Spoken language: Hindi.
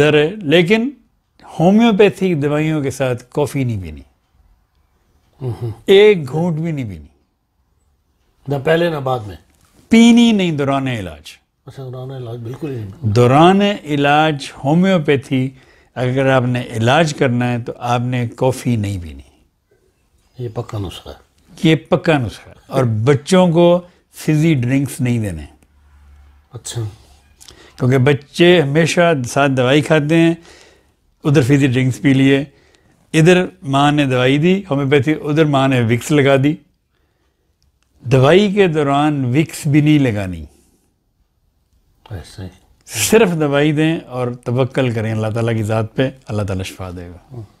दर है लेकिन होम्योपैथिक दवाइयों के साथ कॉफ़ी नहीं पीनी एक घूट भी नहीं पीनी ना पहले ना बाद में पीनी नहीं दौरान इलाज अच्छा दौरान इलाज बिल्कुल ही दौरान इलाज होम्योपैथी अगर आपने इलाज करना है तो आपने कॉफ़ी नहीं पीनी ये पक्का नुस्खा है ये पक्का नुस्खा और बच्चों को फिजी ड्रिंक्स नहीं देने अच्छा क्योंकि बच्चे हमेशा साथ दवाई खाते हैं उधर फीजी ड्रिंक्स पी लिए इधर माँ ने दवाई दी होम्योपैथी उधर माँ ने विक्स लगा दी दवाई के दौरान विक्स भी नहीं लगानी ऐसे सिर्फ दवाई दें और तवक्कल करें अल्लाह ताला की ज़ात पे अल्लाह ताला शफा देगा